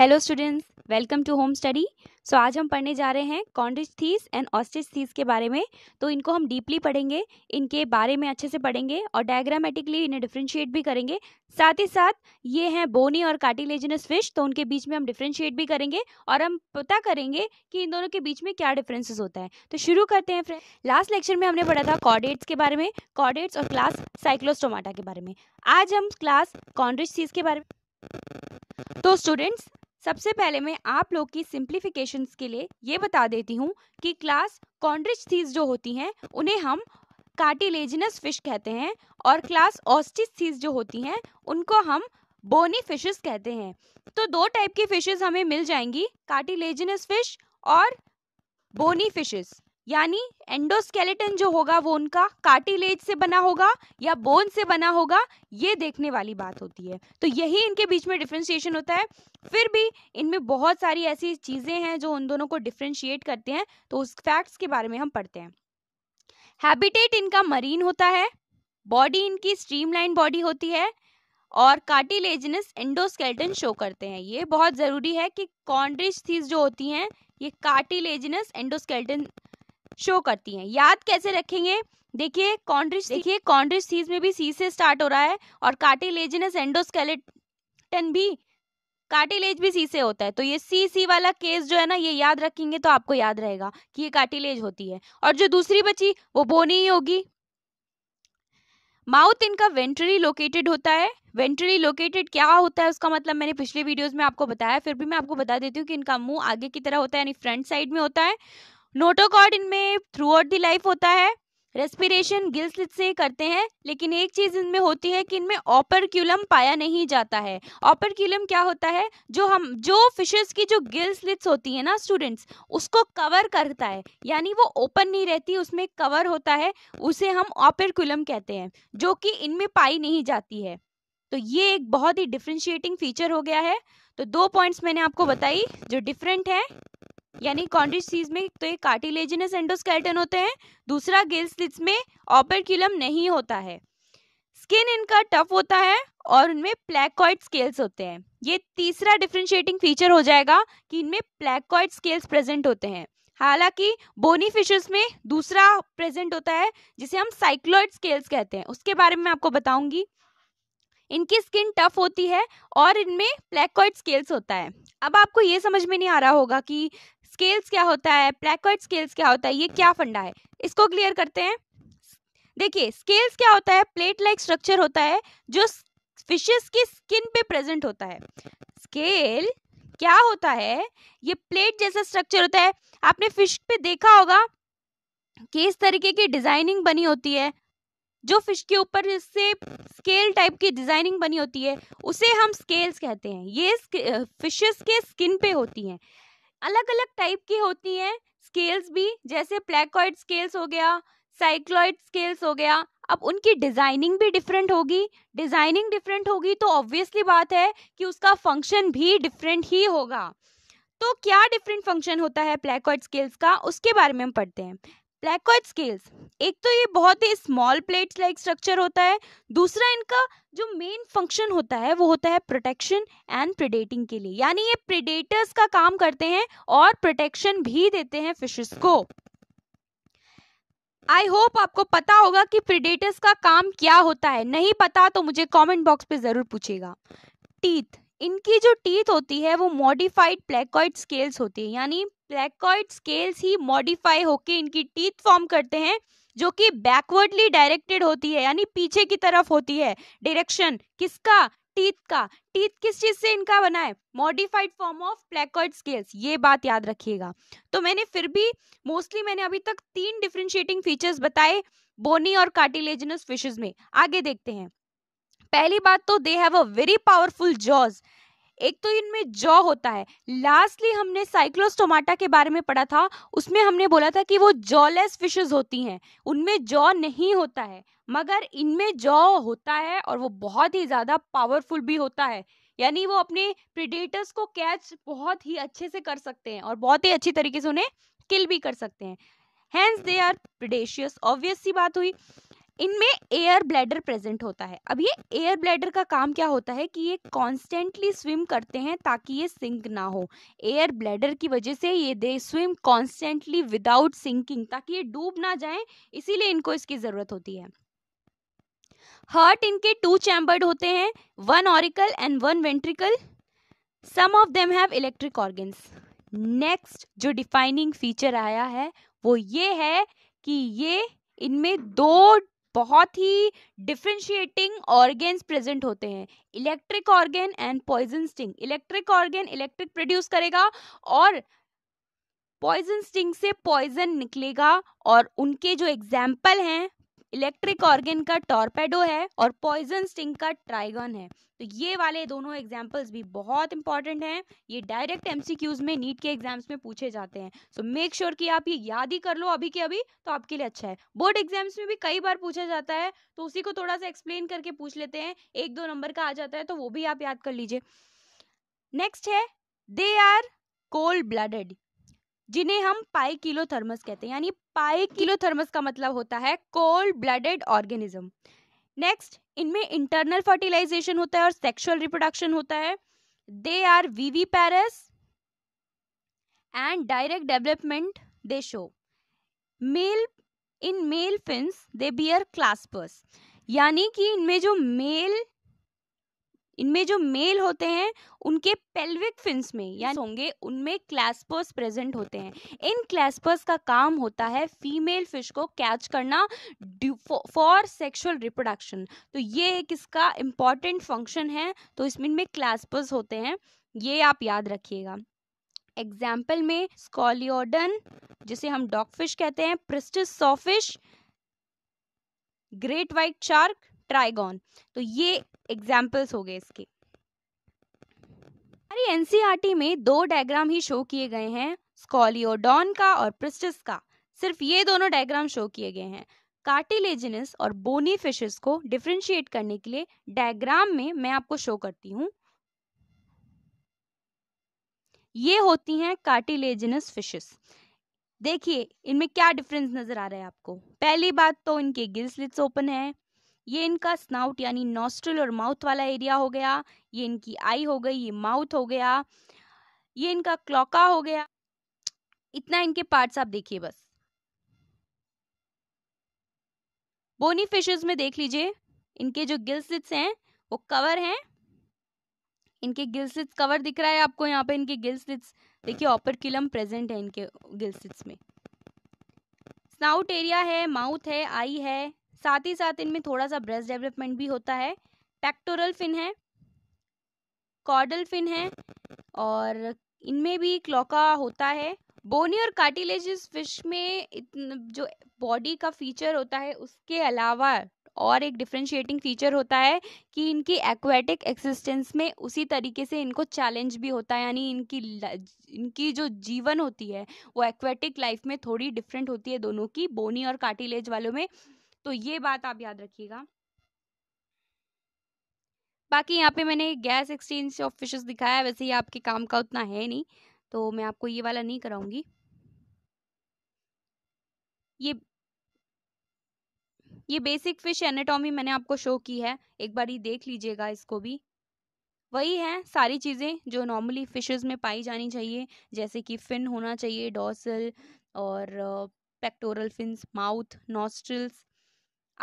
hello students welcome to home study so आज हम पढ़ने जा रहे हैं Chondrichthyes and Osteichthyes के बारे में तो इनको हम डीपली पढ़ेंगे इनके बारे में अच्छे से पढ़ेंगे और डायग्रामेटिकली इन्हें डिफ्रेंशिएट भी करेंगे साथ ही साथ ये हैं बोनी और कार्टिलेजनस फिश तो उनके बीच में हम डिफ्रेंशिएट भी करेंगे और हम पता करेंगे कि इन दोनों के बीच में क्या डिफरेंसेस होता है तो शुरू करते हैं फ्रेंड लास्ट लेक्चर में हमने पढ़ा था कॉडेट्स के बारे में कॉडेट्स और क्लास साइक्लोस्टोमाटा के बारे में आज हम क्लास कॉन्ड्रिज थीस के बारे में तो स्टूडेंट्स सबसे पहले मैं आप लोग की सिंप्लीफिकेशन के लिए ये बता देती हूँ कि क्लास कॉन्ड्रिच थीज जो होती हैं उन्हें हम कार्टिलेजिनस फिश कहते हैं और क्लास ऑस्टिस थीज जो होती हैं उनको हम बोनी फिशेस कहते हैं तो दो टाइप की फिशेस हमें मिल जाएंगी कार्टिलेजिनस फिश और बोनी फिशेस यानी एंडोस्केलेटन जो होगा वो उनका कार्टिलेज से बना होगा या बोन से बना होगा ये देखने वाली बात होती है तो यही इनके बीच में डिफ्रेंशिएशन होता है फिर भी इनमें बहुत सारी ऐसी चीज़ें हैं जो उन दोनों को डिफ्रेंशिएट करते हैं तो उस फैक्ट्स के बारे में हम पढ़ते हैं हैबिटेट इनका मरीन होता है बॉडी इनकी स्ट्रीमलाइन बॉडी होती है और कार्टिलेजनस एंडोस्केल्टन शो करते हैं ये बहुत ज़रूरी है कि कॉन्ड्रिज थीज जो होती हैं ये कार्टिलेजनस एंडोस्केल्टन शो करती हैं याद कैसे रखेंगे देखिए कॉन्ड्रिस देखिए कॉन्ड्रिज सीज में भी सी से स्टार्ट हो रहा है और कार्टिलेजिनस एंडोस्केलेटन भी कार्टिलेज भी सी से होता है तो ये सी सी वाला केस जो है ना ये याद रखेंगे तो आपको याद रहेगा कि ये कार्टिलेज होती है और जो दूसरी बची वो बोनी ही होगी माउथ इनका वेंट्रली लोकेटेड होता है वेंट्रली लोकेटेड क्या होता है उसका मतलब मैंने पिछले वीडियोस में आपको बताया फिर भी मैं आपको बता देती हूँ कि इनका मुंह आगे की तरह होता है यानी फ्रंट साइड में होता है नोटोकॉर्ड इनमें थ्रू आउट दी लाइफ होता है रेस्पिरेशन गिल्स से करते हैं लेकिन एक चीज़ इनमें होती है कि इनमें ऑपरक्यूलम पाया नहीं जाता है ऑपरक्यूलम क्या होता है जो हम जो फिशेस की जो गिल्स लिट्स होती है ना स्टूडेंट्स उसको कवर करता है यानी वो ओपन नहीं रहती उसमें कवर होता है उसे हम ऑपरक्यूलम कहते हैं जो कि इनमें पाई नहीं जाती है तो ये एक बहुत ही डिफ्रेंशिएटिंग फीचर हो गया है तो दो पॉइंट्स मैंने आपको बताई जो डिफरेंट है यानी कॉन्ड्रिज सीज में तो एक कार्टिलेजिनस एंडोस्केल्टन होते हैं दूसरा गिल स्लिट्स में ऑपरक्यूलम नहीं होता है स्किन इनका टफ होता है और उनमें प्लैकॉइड स्केल्स होते हैं ये तीसरा डिफ्रेंशिएटिंग फीचर हो जाएगा कि इनमें प्लैकॉइड स्केल्स प्रेजेंट होते हैं हालांकि बोनी फिशर्स में दूसरा प्रेजेंट होता है जिसे हम साइक्लोइड स्केल्स कहते हैं उसके बारे में आपको बताऊंगी इनकी स्किन टफ होती है और इनमें प्लैकॉइड स्केल्स होता है अब आपको ये समझ में नहीं आ रहा होगा कि स्केल्स क्या होता है प्लेकॉइड स्केल्स क्या होता है ये क्या फंडा है इसको क्लियर करते हैं देखिए स्केल्स क्या होता है प्लेट लाइक स्ट्रक्चर होता है जो फिशेस की स्किन पे प्रेजेंट होता है स्केल क्या होता है ये प्लेट जैसा स्ट्रक्चर होता है आपने फिश पे देखा होगा कि इस तरीके की डिजाइनिंग बनी होती है जो फिश के ऊपर इससे स्केल टाइप की डिजाइनिंग बनी होती है उसे हम स्केल्स कहते हैं ये फिशेस के स्किन पे होती हैं अलग अलग टाइप की होती हैं स्केल्स भी जैसे प्लेकॉइड स्केल्स हो गया साइक्लॉइड स्केल्स हो गया अब उनकी डिज़ाइनिंग भी डिफरेंट होगी डिज़ाइनिंग डिफरेंट होगी तो ऑब्वियसली बात है कि उसका फंक्शन भी डिफरेंट ही होगा तो क्या डिफरेंट फंक्शन होता है प्लेकॉइड स्केल्स का उसके बारे में हम पढ़ते हैं प्लेकॉइड स्केल्स एक तो ये बहुत ही स्मॉल प्लेट्स लाइक स्ट्रक्चर होता है दूसरा इनका जो मेन फंक्शन होता है वो होता है प्रोटेक्शन एंड प्रिडेटिंग के लिए यानी ये प्रिडेटर्स का काम करते हैं और प्रोटेक्शन भी देते हैं फिशेस को आई होप आपको पता होगा कि प्रिडेटर्स का काम क्या होता है नहीं पता तो मुझे कमेंट बॉक्स पे जरूर पूछेगा टीथ इनकी जो टीथ होती है वो मॉडिफाइड प्लेकॉइड स्केल्स होती है यानी प्लेकॉइड स्केल्स ही मॉडिफाई होके इनकी टीथ फॉर्म करते हैं जो कि बैकवर्डली डायरेक्टेड होती है यानी पीछे की तरफ होती है डायरेक्शन किसका टीथ का टीथ किस चीज से इनका बना है modified form of placoid scales ये बात याद रखिएगा तो मैंने फिर भी मोस्टली मैंने अभी तक तीन डिफ्रेंशिएटिंग फीचर्स बताए बोनी और कार्टिलेजनस फिशेज में आगे देखते हैं पहली बात तो they have a very powerful jaws एक तो इनमें जॉ होता है लास्टली हमने साइक्लोस्टोमाटा के बारे में पढ़ा था उसमें हमने बोला था कि वो जॉलेस फिशेज होती हैं उनमें जॉ नहीं होता है मगर इनमें जॉ होता है और वो बहुत ही ज़्यादा पावरफुल भी होता है यानी वो अपने प्रिडेटर्स को कैच बहुत ही अच्छे से कर सकते हैं और बहुत ही अच्छी तरीके से उन्हें किल भी कर सकते हैं hence they are predaceous obvious सी बात हुई इनमें एयर ब्लैडर प्रेजेंट होता है अब ये एयर ब्लैडर का काम क्या होता है कि ये कॉन्स्टेंटली स्विम करते हैं ताकि ये सिंक ना हो एयर ब्लैडर की वजह से ये they swim constantly without sinking ताकि ये डूब ना जाए इसीलिए इनको इसकी ज़रूरत होती है हार्ट इनके टू चैम्बर्ड होते हैं one auricle and one ventricle some of them have electric organs next जो डिफाइनिंग फीचर आया है वो ये है कि ये इनमें दो बहुत ही डिफ्रेंशिएटिंग ऑर्गेन्स प्रेजेंट होते हैं electric organ and poison sting electric organ electric produce करेगा और पॉइजन स्टिंग से पॉइजन निकलेगा और उनके जो एग्जाम्पल हैं इलेक्ट्रिक ऑर्गेन का टॉर्पेडो है और पॉइजन स्टिंग का ट्राइगन है तो ये वाले दोनों एग्जाम्पल्स भी बहुत इंपॉर्टेंट हैं ये डायरेक्ट एमसीक्यूज में नीट के एग्जाम्स में पूछे जाते हैं सो मेक श्योर कि आप ये याद ही कर लो अभी के अभी तो आपके लिए अच्छा है बोर्ड एग्जाम्स में भी कई बार पूछा जाता है तो उसी को थोड़ा सा एक्सप्लेन करके पूछ लेते हैं एक दो नंबर का आ जाता है तो वो भी आप याद कर लीजिए नेक्स्ट है दे आर कोल्ड ब्लडेड जिन्हें हम पाई किलो थर्मस कहते हैं यानी पाई किलो थर्मस का मतलब होता है कोल्ड ब्लडेड ऑर्गेनिज्म नेक्स्ट इनमें इंटरनल फर्टिलाइजेशन होता है और सेक्सुअल रिप्रोडक्शन होता है they are viviparous and direct development they show male in male fins they bear claspers यानी कि इनमें जो मेल इनमें जो मेल होते हैं उनके पेल्विक फिन्स में या होंगे उनमें क्लैस्पर्स प्रेजेंट होते हैं इन क्लैस्पर्स का काम होता है फीमेल फिश को कैच करना फॉर सेक्सुअल रिप्रोडक्शन तो ये एक इसका इम्पॉर्टेंट फंक्शन है तो इसमें इनमें क्लैस्पर्स होते हैं ये आप याद रखिएगा एग्जाम्पल में स्कॉलियोडन जिसे हम फिश कहते हैं Pristis sawfish great white shark Trygon तो ये एग्जाम्पल्स हो गए इसके हमारी एनसीईआरटी में दो डायग्राम ही शो किए गए हैं स्कॉलियोडॉन का और प्रिस्टिस का सिर्फ ये दोनों डायग्राम शो किए गए हैं कार्टिलेजिनस और बोनी फिशेस को डिफ्रेंशिएट करने के लिए डायग्राम में मैं आपको शो करती हूँ ये होती हैं कार्टिलेजिनस फिशेस देखिए इनमें क्या डिफरेंस नजर आ रहा है आपको पहली बात तो इनके गिल्स लिट्स ओपन है ये इनका स्नाउट यानी नोस्ट्रल और माउथ वाला एरिया हो गया ये इनकी आई हो गई ये माउथ हो गया ये इनका क्लॉका हो गया इतना इनके पार्ट्स आप देखिए बस बोनी फिशेस में देख लीजिए इनके जो गिल्सिट्स हैं वो कवर हैं इनके गिल्सिट्स कवर दिख रहा है आपको यहाँ पे इनके गिल्सिट्स देखिए ऑपर प्रेजेंट है इनके गिल्सिट्स में स्नाउट एरिया है माउथ है आई है साथ ही साथ इनमें थोड़ा सा ब्रेस्ट डेवलपमेंट भी होता है पैक्टोरल फिन है कॉर्डल फिन है और इनमें भी क्लोका होता है बोनी और कार्टिलेज फिश में जो बॉडी का फीचर होता है उसके अलावा और एक डिफ्रेंशिएटिंग फीचर होता है कि इनकी एक्वेटिक एक्सिस्टेंस में उसी तरीके से इनको चैलेंज भी होता है यानी इनकी इनकी जो जीवन होती है वो एक्वेटिक लाइफ में थोड़ी डिफरेंट होती है दोनों की बोनी और कार्टिलेज वालों में तो ये बात आप याद रखिएगा बाकी यहाँ पे मैंने गैस एक्सचेंज ऑफ फिशेस दिखाया वैसे ही आपके काम का उतना है नहीं तो मैं आपको ये वाला नहीं कराऊंगी ये ये बेसिक फिश एनाटॉमी मैंने आपको शो की है एक बार ही देख लीजिएगा इसको भी वही है सारी चीज़ें जो नॉर्मली फिशेस में पाई जानी चाहिए जैसे कि फिन होना चाहिए डॉसल और pectoral fins mouth nostrils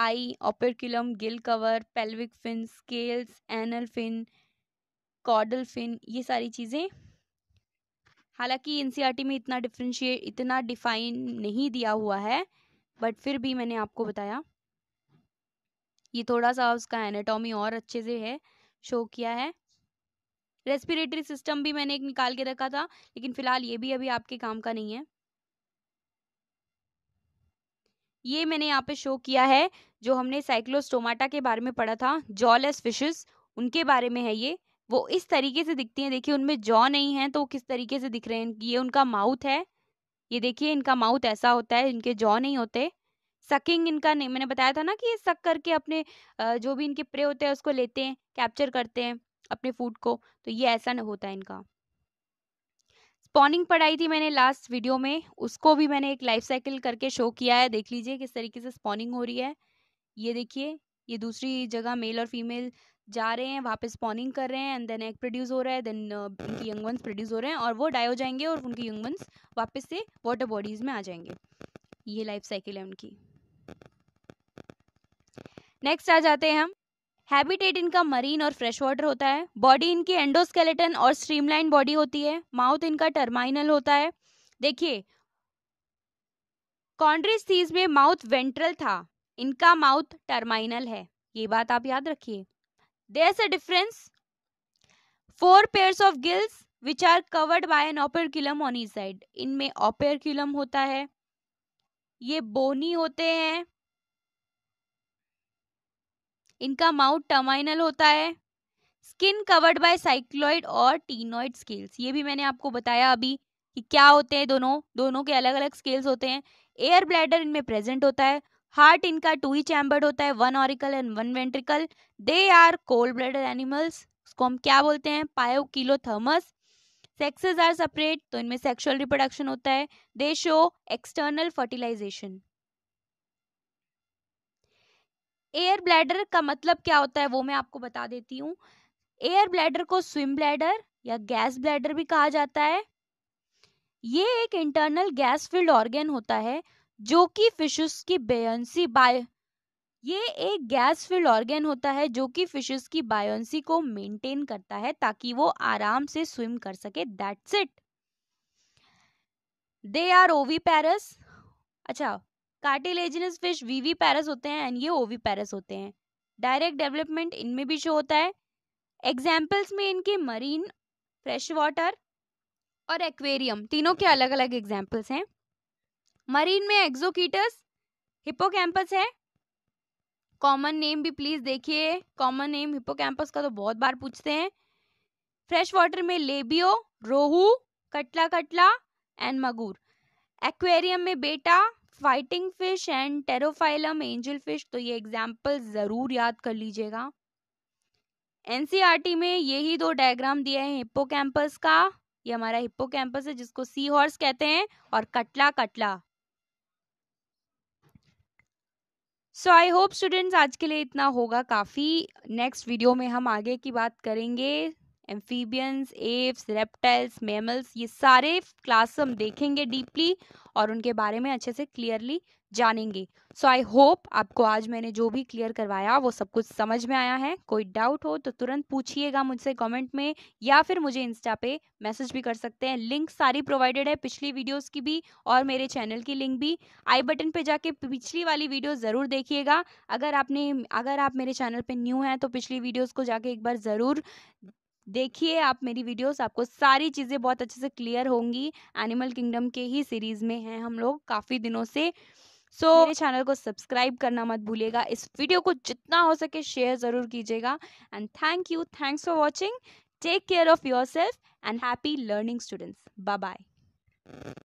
eye operculum gill cover pelvic fin scales anal fin caudal fin ये सारी चीज़ें हालांकि एन e में इतना डिफ्रेंशिएट इतना डिफाइन नहीं दिया हुआ है बट फिर भी मैंने आपको बताया ये थोड़ा सा उसका एनाटॉमी और अच्छे से है शो किया है रेस्पिरेटरी सिस्टम भी मैंने एक निकाल के रखा था लेकिन फ़िलहाल ये भी अभी आपके काम का नहीं है ये मैंने यहाँ पे शो किया है जो हमने साइक्लोस्टोमाटा के बारे में पढ़ा था जॉलेस फिशेस उनके बारे में है ये वो इस तरीके से दिखती हैं देखिए उनमें जॉ नहीं है तो वो किस तरीके से दिख रहे हैं ये उनका माउथ है ये देखिए इनका माउथ ऐसा होता है इनके जॉ नहीं होते सकिंग इनका नहीं मैंने बताया था ना कि ये सक करके अपने जो भी इनके प्रे होते हैं उसको लेते हैं कैप्चर करते हैं अपने फूड को तो ये ऐसा नहीं होता है इनका स्पॉनिंग पढ़ाई थी मैंने लास्ट वीडियो में उसको भी मैंने एक लाइफ साइकिल करके शो किया है देख लीजिए किस तरीके से स्पॉनिंग हो रही है ये देखिए ये दूसरी जगह मेल और फीमेल जा रहे हैं वहाँ पे स्पॉनिंग कर रहे हैं एंड देन एग प्रोड्यूस हो रहा है देन uh, उनके यंग वंस प्रोड्यूस हो रहे हैं और वो डाई हो जाएंगे और उनके यंग वंस वापस से वाटर बॉडीज़ में आ जाएंगे ये लाइफ साइकिल है उनकी नेक्स्ट आ जाते हैं हम हैबिटेट इनका मरीन और फ्रेश वाटर होता है बॉडी इनकी एंडोस्केलेटन और स्ट्रीमलाइन बॉडी होती है माउथ इनका टर्माइनल होता है देखिए कॉन्ड्रिस्थीज में माउथ वेंट्रल था इनका माउथ टर्माइनल है ये बात आप याद रखिए there a difference four pairs of gills which are covered by an operculum on each side इनमें ऑपेरक्यूलम होता है ये बोनी होते हैं इनका माउथ टर्माइनल होता है स्किन कवर्ड बाय साइक्लॉइड और टीनॉइड स्केल्स ये भी मैंने आपको बताया अभी कि क्या होते हैं दोनों दोनों के अलग अलग स्केल्स होते हैं एयर ब्लैडर इनमें प्रेजेंट होता है हार्ट इनका टू ही चैम्बर्ड होता है one auricle and one ventricle they are cold blooded animals उसको हम क्या बोलते हैं पायो थर्मस सेक्सेस आर सेपरेट तो इनमें सेक्सुअल रिप्रोडक्शन होता है they show external fertilisation air bladder का मतलब क्या होता है वो मैं आपको बता देती हूँ एयर ब्लैडर को स्विम ब्लैडर या गैस ब्लैडर भी कहा जाता है ये एक इंटरनल गैस फिल्ड ऑर्गेन होता है जो कि फिशेस की बेयंसी बाय ये एक गैस फिल्ड ऑर्गेन होता है जो कि फिशेस की बायोन्सी को मेंटेन करता है ताकि वो आराम से स्विम कर सके दैट्स इट दे आर ओवी पैरस अच्छा कार्टिलेजिनस फिश वीवी पैरस होते हैं एंड ये ओवी पैरस होते हैं डायरेक्ट डेवलपमेंट इनमें भी शो होता है एग्जाम्पल्स में इनके मरीन फ्रेश वाटर और एक्वेरियम तीनों के अलग अलग एग्जाम्पल्स हैं मरीन में एक्जोकीटस हिपोकैम्पस है कॉमन नेम भी प्लीज़ देखिए कॉमन नेम हिपोकैम्पस का तो बहुत बार पूछते हैं फ्रेश वाटर में Labeo rohu catla catla and magur aquarium में Betta fighting fish and Pterophyllum angel fish तो ये एग्जाम्पल ज़रूर याद कर लीजिएगा एनसीआरटी e में यही दो डायग्राम दिए हैं कैंपस का ये हमारा कैंपस है जिसको सी हॉर्स कहते हैं और कटला कटला सो आई होप स्टूडेंट्स आज के लिए इतना होगा काफ़ी नेक्स्ट वीडियो में हम आगे की बात करेंगे एम्फीबियंस एव्स रेप्टाइल्स मेमल्स ये सारे क्लास हम देखेंगे डीपली और उनके बारे में अच्छे से क्लियरली जानेंगे सो आई होप आपको आज मैंने जो भी क्लियर करवाया वो सब कुछ समझ में आया है कोई डाउट हो तो तुरंत पूछिएगा मुझसे कमेंट में या फिर मुझे इंस्टा पे मैसेज भी कर सकते हैं लिंक सारी प्रोवाइडेड है पिछली वीडियोस की भी और मेरे चैनल की लिंक भी आई बटन पे जाके पिछली वाली वीडियो ज़रूर देखिएगा अगर आपने अगर आप मेरे चैनल पर न्यू हैं तो पिछली वीडियोज़ को जाके एक बार ज़रूर देखिए आप मेरी वीडियोस आपको सारी चीज़ें बहुत अच्छे से क्लियर होंगी एनिमल किंगडम के ही सीरीज़ में हैं हम लोग काफ़ी दिनों से सो so, मेरे चैनल को सब्सक्राइब करना मत भूलिएगा इस वीडियो को जितना हो सके शेयर ज़रूर कीजिएगा and thank you thanks for watching take care of your and happy learning students bye bye